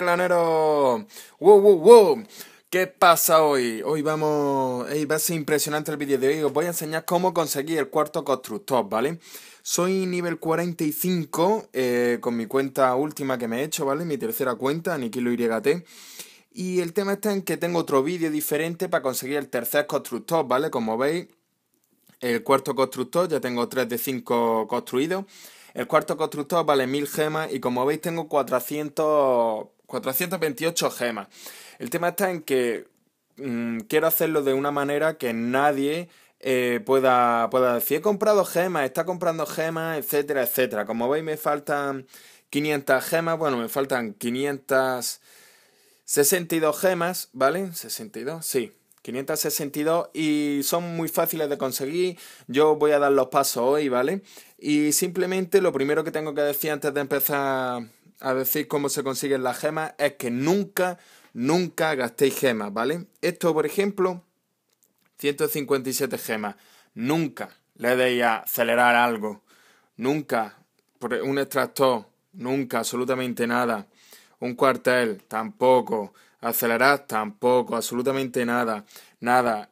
clanero. Wow, wow, wow. ¿Qué pasa hoy? Hoy vamos... va a ser impresionante el vídeo de hoy. Os voy a enseñar cómo conseguir el cuarto constructor, ¿vale? Soy nivel 45 eh, con mi cuenta última que me he hecho, ¿vale? Mi tercera cuenta, Nikilo YT. Y el tema está en que tengo otro vídeo diferente para conseguir el tercer constructor, ¿vale? Como veis, el cuarto constructor, ya tengo 3 de 5 construidos. El cuarto constructor vale 1000 gemas y como veis tengo 400 428 gemas. El tema está en que mm, quiero hacerlo de una manera que nadie eh, pueda, pueda decir, he comprado gemas, está comprando gemas, etcétera, etcétera. Como veis me faltan 500 gemas, bueno, me faltan 562 gemas, ¿vale? 62, sí. 562 y son muy fáciles de conseguir. Yo voy a dar los pasos hoy, ¿vale? Y simplemente lo primero que tengo que decir antes de empezar a decir cómo se consiguen las gemas es que nunca, nunca gastéis gemas, ¿vale? Esto, por ejemplo, 157 gemas. Nunca le deis a acelerar algo. Nunca. Un extractor. Nunca. Absolutamente nada. Un cuartel. Tampoco. Acelerar. Tampoco. Absolutamente nada. Nada.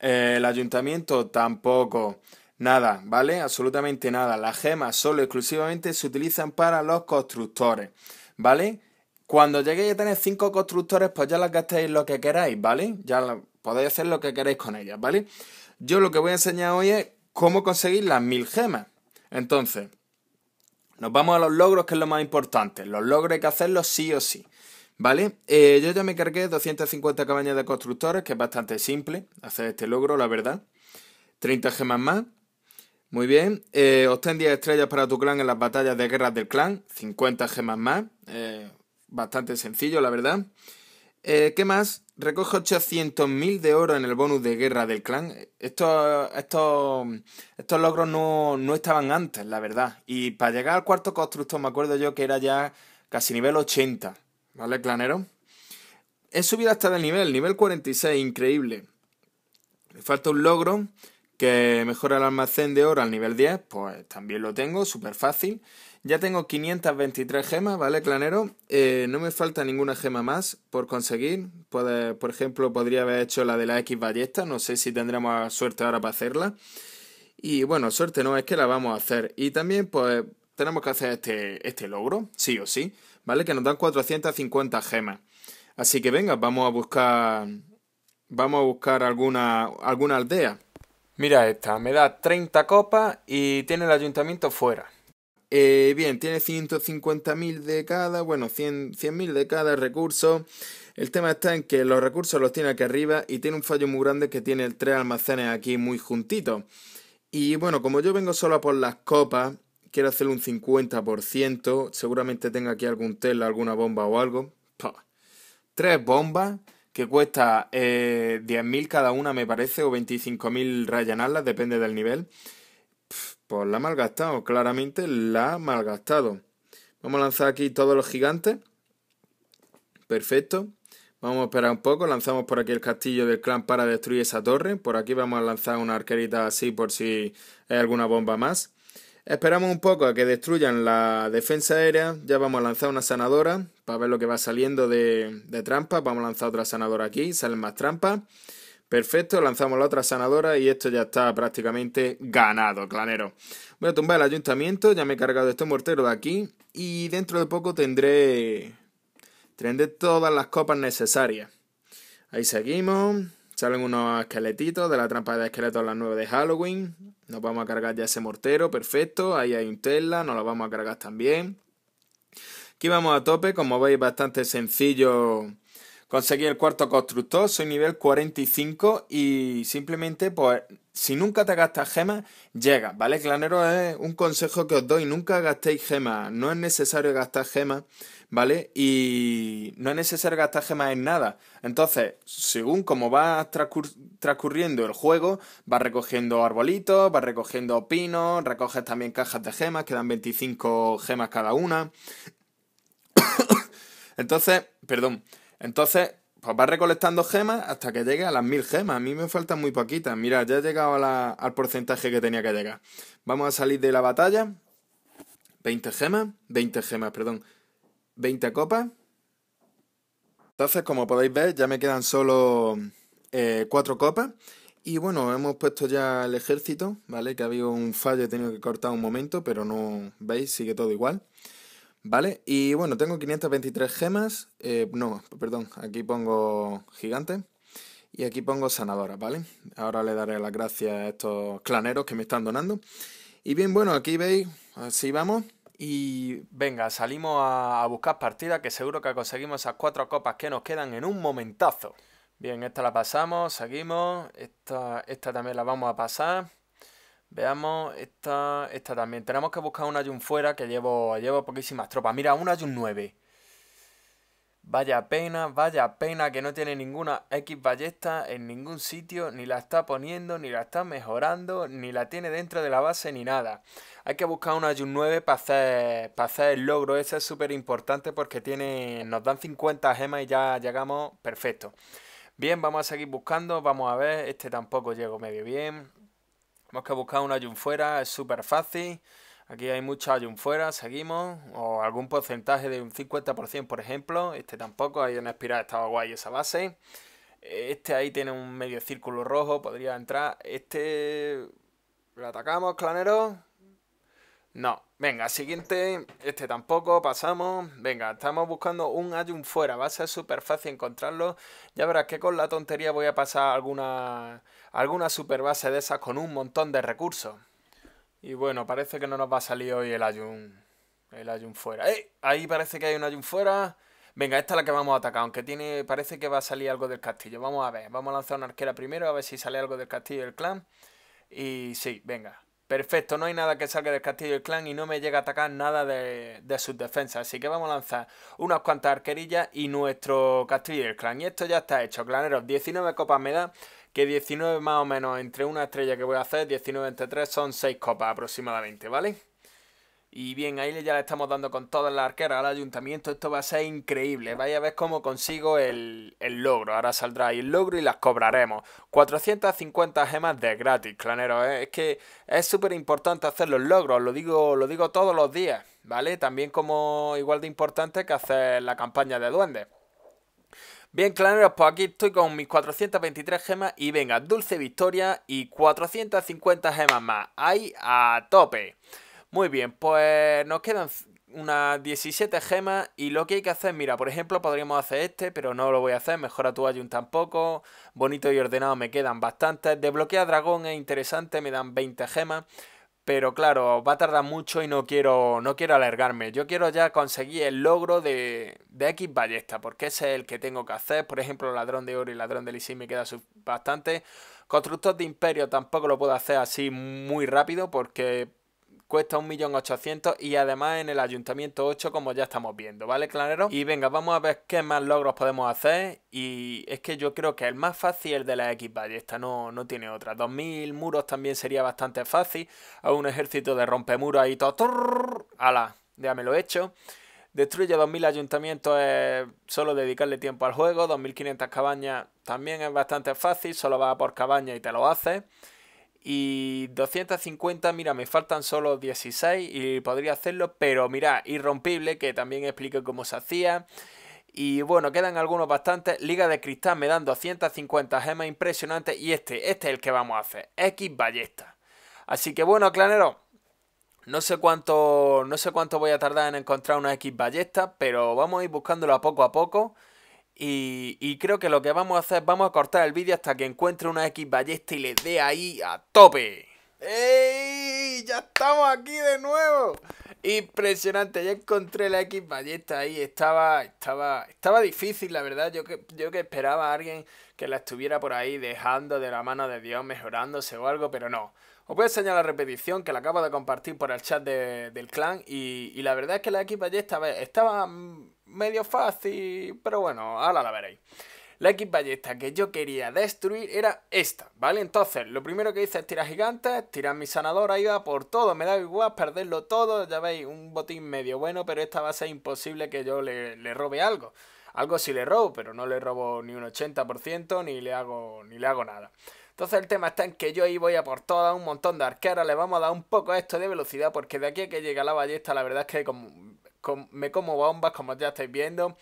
Eh, el ayuntamiento. Tampoco. Nada, ¿vale? Absolutamente nada. Las gemas solo exclusivamente se utilizan para los constructores, ¿vale? Cuando lleguéis a tener 5 constructores, pues ya las gastéis lo que queráis, ¿vale? Ya podéis hacer lo que queréis con ellas, ¿vale? Yo lo que voy a enseñar hoy es cómo conseguir las mil gemas. Entonces, nos vamos a los logros, que es lo más importante. Los logros hay que hacerlos sí o sí. ¿Vale? Eh, yo ya me cargué 250 cabañas de constructores, que es bastante simple hacer este logro, la verdad. 30 gemas más. Muy bien. Eh, 10 estrellas para tu clan en las batallas de guerras del clan. 50 gemas más. Eh, bastante sencillo, la verdad. Eh, ¿Qué más? Recoge 800.000 de oro en el bonus de guerra del clan. Estos, estos, estos logros no, no estaban antes, la verdad. Y para llegar al cuarto constructor me acuerdo yo que era ya casi nivel 80. ¿Vale, clanero? He subido hasta el nivel, nivel 46, increíble. Me falta un logro que mejora el almacén de oro al nivel 10, pues también lo tengo, súper fácil. Ya tengo 523 gemas, ¿vale, clanero? Eh, no me falta ninguna gema más por conseguir. por ejemplo, podría haber hecho la de la X ballesta, no sé si tendremos suerte ahora para hacerla. Y bueno, suerte no, es que la vamos a hacer. Y también, pues, tenemos que hacer este, este logro, sí o sí, ¿vale? Que nos dan 450 gemas. Así que venga, vamos a buscar. Vamos a buscar alguna, alguna aldea. Mira esta, me da 30 copas y tiene el ayuntamiento fuera. Eh, bien, tiene 150.000 de cada, bueno, 100.000 mil de cada recurso. El tema está en que los recursos los tiene aquí arriba y tiene un fallo muy grande que tiene el tres almacenes aquí muy juntitos. Y bueno, como yo vengo solo por las copas, quiero hacer un 50%, seguramente tenga aquí algún tel, alguna bomba o algo. ¡Pah! Tres bombas que cuesta 10.000 eh, cada una, me parece, o 25.000 rayanarlas, depende del nivel. Pues la ha malgastado, claramente la ha malgastado. Vamos a lanzar aquí todos los gigantes. Perfecto. Vamos a esperar un poco. Lanzamos por aquí el castillo del clan para destruir esa torre. Por aquí vamos a lanzar una arquerita así por si hay alguna bomba más. Esperamos un poco a que destruyan la defensa aérea. Ya vamos a lanzar una sanadora para ver lo que va saliendo de, trampas. trampa. Vamos a lanzar otra sanadora aquí, salen más trampas. Perfecto, lanzamos la otra sanadora y esto ya está prácticamente ganado, clanero. Voy a tumbar el ayuntamiento, ya me he cargado este mortero de aquí y dentro de poco tendré, tendré todas las copas necesarias. Ahí seguimos. Salen unos esqueletitos de la trampa de esqueletos las 9 de Halloween. Nos vamos a cargar ya ese mortero, perfecto. Ahí hay un Tesla, nos lo vamos a cargar también. Aquí vamos a tope, como veis, bastante sencillo Conseguí el cuarto constructor, soy nivel 45 y simplemente, pues, si nunca te gastas gemas, llega, ¿vale? Clanero es un consejo que os doy, nunca gastéis gemas, no es necesario gastar gemas, ¿vale? Y no es necesario gastar gemas en nada. Entonces, según como va transcurriendo el juego, vas recogiendo arbolitos, vas recogiendo pinos, recoges también cajas de gemas, quedan 25 gemas cada una. Entonces, perdón, entonces, pues va recolectando gemas hasta que llegue a las mil gemas. A mí me faltan muy poquitas. Mira, ya he llegado al porcentaje que tenía que llegar. Vamos a salir de la batalla. 20 gemas, 20 gemas, perdón. 20 copas. Entonces, como podéis ver, ya me quedan solo 4 eh, copas. Y bueno, hemos puesto ya el ejército, ¿vale? Que ha habido un fallo, he tenido que cortar un momento, pero no, ¿veis? Sigue todo igual. ¿Vale? Y bueno, tengo 523 gemas. Eh, no, perdón, aquí pongo gigante. Y aquí pongo sanadora, ¿vale? Ahora le daré las gracias a estos claneros que me están donando. Y bien, bueno, aquí veis, así vamos. Y venga, salimos a, buscar partida, que seguro que conseguimos esas cuatro copas que nos quedan en un momentazo. Bien, esta la pasamos, seguimos. esta también la vamos a pasar. Veamos, esta, esta también. Tenemos que buscar un Ayun fuera que llevo, llevo poquísimas tropas. Mira, un Ayun 9. Vaya pena, vaya pena que no tiene ninguna X ballesta en ningún sitio, ni la está poniendo, ni la está mejorando, ni la tiene dentro de la base, ni nada. Hay que buscar un Ayun 9 para hacer, para hacer el logro, ese es súper importante porque tiene, nos dan 50 gemas y ya llegamos perfecto. Bien, vamos a seguir buscando, vamos a ver, este tampoco llegó medio bien. Hemos que buscar un ayun fuera es súper fácil. Aquí hay ayun fuera seguimos. O algún porcentaje de un 50%, por ejemplo. Este tampoco, hay en espiral, estaba guay esa base. Este ahí tiene un medio círculo rojo, podría entrar. Este... Lo atacamos, clanero. No. Venga, siguiente. Este tampoco. Pasamos. Venga, estamos buscando un Ayun fuera. Va a ser súper fácil encontrarlo. Ya verás que con la tontería voy a pasar alguna, alguna super base de esas con un montón de recursos. Y bueno, parece que no nos va a salir hoy el Ayun. El Ayun fuera. ¡Eh! Ahí parece que hay un Ayun fuera. Venga, esta es la que vamos a atacar, aunque tiene parece que va a salir algo del castillo. Vamos a ver, vamos a lanzar una arquera primero, a ver si sale algo del castillo del clan. Y sí, venga, Perfecto, no hay nada que salga del castillo del clan y no me llega a atacar nada de, de sus defensas. Así que vamos a lanzar unas cuantas arquerillas y nuestro castillo del clan. Y esto ya está hecho, claneros. 19 copas me da, que 19 más o menos entre una estrella que voy a hacer, 19 entre 3 son 6 copas aproximadamente, ¿vale? Y bien, ahí ya le estamos dando con todas la arqueras al ayuntamiento. Esto va a ser increíble. Vaya a ver cómo consigo el, logro. Ahora saldrá el logro y las cobraremos. 450 gemas de gratis, clanero. ¿eh? Es que es súper importante hacer los logros. Lo digo, lo digo todos los días, ¿vale? También como igual de importante que hacer la campaña de duendes. Bien, claneros, pues aquí estoy con mis 423 gemas y venga, dulce victoria y 450 gemas más. Ahí a tope. Muy bien, pues nos quedan unas 17 gemas y lo que hay que hacer, mira, por ejemplo, podríamos hacer este, pero no lo voy a hacer, mejora tu ayun tampoco, bonito y ordenado me quedan bastantes, desbloquea dragón es interesante, me dan 20 gemas, pero claro, va a tardar mucho y no quiero, no quiero alargarme, yo quiero ya conseguir el logro de, de X ballesta, porque ese es el que tengo que hacer, por ejemplo, ladrón de oro y ladrón de lisín me queda bastante, constructor de imperio tampoco lo puedo hacer así muy rápido porque cuesta 1.800.000 y además en el Ayuntamiento 8 como ya estamos viendo, ¿vale, Clanero? Y venga, vamos a ver qué más logros podemos hacer y es que yo creo que el más fácil es el de la X Ballesta, no, no tiene otra. 2.000 muros también sería bastante fácil, a un ejército de rompemuros ahí todo... ¡Hala! Ya me lo he hecho. Destruye 2.000 ayuntamientos es solo dedicarle tiempo al juego, 2.500 cabañas también es bastante fácil, solo va por cabaña y te lo hace. Y 250, mira, me faltan solo 16 y podría hacerlo, pero mira, irrompible, que también explique cómo se hacía. Y bueno, quedan algunos bastantes. Liga de cristal me dan 250 gemas impresionantes. Y este, este es el que vamos a hacer. X ballesta. Así que bueno, clanero. No sé cuánto. No sé cuánto voy a tardar en encontrar una X ballesta. Pero vamos a ir buscándola poco a poco. Y, creo que lo que vamos a hacer, vamos a cortar el vídeo hasta que encuentre una X ballesta y le dé ahí a tope. ¡Ey! ¡Ya estamos aquí de nuevo! Impresionante, ya encontré la X ballesta ahí. Estaba, estaba, estaba difícil, la verdad. Yo que, yo que esperaba a alguien que la estuviera por ahí dejando de la mano de Dios, mejorándose o algo, pero no. Os voy a enseñar la repetición que la acabo de compartir por el chat del clan y, la verdad es que la equipa estaba medio fácil, pero bueno, ahora la veréis. La equipa que yo quería destruir era esta, ¿vale? Entonces, lo primero que hice es tirar gigantes, tirar mi ahí iba por todo, me da igual perderlo todo, ya veis, un botín medio bueno, pero esta va a ser imposible que yo le, le robe algo. Algo sí le robo, pero no le robo ni un 80% ni le hago, ni le hago nada. Entonces el tema está en que yo ahí voy a por toda un montón de arqueras, le vamos a dar un poco a esto de velocidad, porque de aquí a que llega la ballesta, la verdad es que me como bombas, como ya estáis viendo.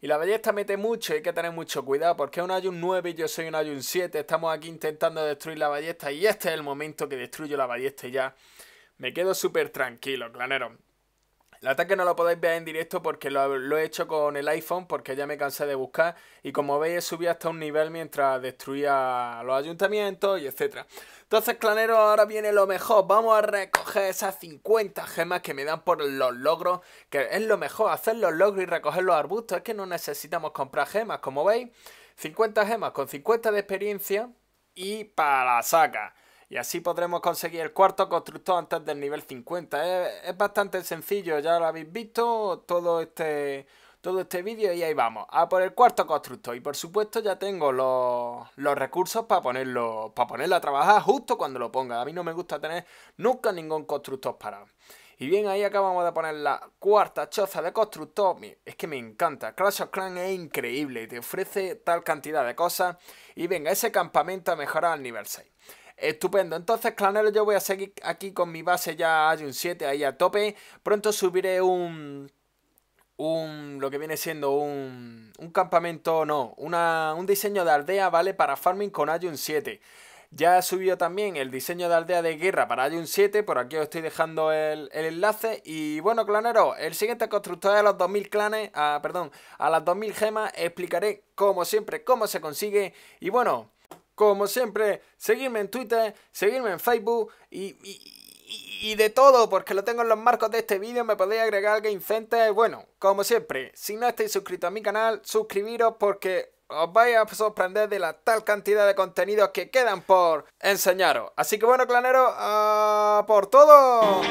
Y la ballesta mete mucho, hay que tener mucho cuidado porque es un Ayun 9 y yo soy un Ayun 7. Estamos aquí intentando destruir la ballesta y este es el momento que destruyo la ballesta y ya me quedo súper tranquilo, clanero. El ataque no lo podéis ver en directo porque lo, he hecho con el iPhone porque ya me cansé de buscar y como veis subido hasta un nivel mientras destruía los ayuntamientos y etcétera. Entonces, clanero, ahora viene lo mejor. Vamos a recoger esas 50 gemas que me dan por los logros, que es lo mejor, hacer los logros y recoger los arbustos. Es que no necesitamos comprar gemas, como veis. 50 gemas con 50 de experiencia y para la saca y así podremos conseguir el cuarto constructor antes del nivel 50. Es, bastante sencillo, ya lo habéis visto todo este, todo este vídeo y ahí vamos, a por el cuarto constructor. Y por supuesto ya tengo los, recursos para ponerlo, para ponerlo a trabajar justo cuando lo ponga. A mí no me gusta tener nunca ningún constructor parado. Y bien, ahí acabamos de poner la cuarta choza de constructor. Es que me encanta. Clash of Clans es increíble. Te ofrece tal cantidad de cosas. Y venga, ese campamento a al nivel 6. Estupendo. Entonces, clanero, yo voy a seguir aquí con mi base ya hay un 7 ahí a tope. Pronto subiré un... Un, lo que viene siendo un, un campamento, no, una, un diseño de aldea, ¿vale? Para farming con Ayun 7. Ya he subido también el diseño de aldea de guerra para Ayun 7, por aquí os estoy dejando el, el enlace. Y bueno, clanero el siguiente constructor de los 2000 clanes, ah, perdón, a las 2000 gemas, explicaré como siempre cómo se consigue. Y bueno, como siempre, seguirme en Twitter, seguirme en Facebook y, de todo, porque lo tengo en los marcos de este vídeo, me podéis agregar Game Center. Bueno, como siempre, si no estáis suscritos a mi canal, suscribiros porque os vais a sorprender de la tal cantidad de contenidos que quedan por enseñaros. Así que bueno, claneros, por todo.